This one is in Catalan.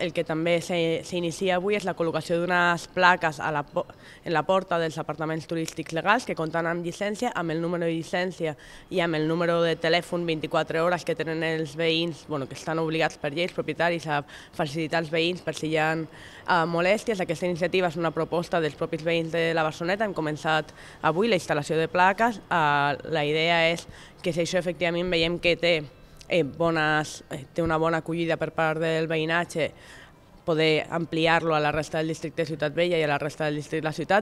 el que també s'inicia avui és la col·locació d'unes plaques a la, en la porta dels apartaments turístics legals que compten amb llicència, amb el número de llicència i amb el número de telèfon 24 hores que tenen els veïns, bueno, que estan obligats per lleis propietaris a facilitar els veïns per si hi ha uh, molèsties. Aquesta iniciativa és una proposta dels propis veïns de la Barceloneta. Hem començat avui la instal·lació de plaques. Uh, la idea és que si això efectivament veiem que té eh, bones, eh, té una bona acollida per part del veïnatge, poder ampliar-lo a la resta del districte de Ciutat Vella i a la resta del districte de la ciutat.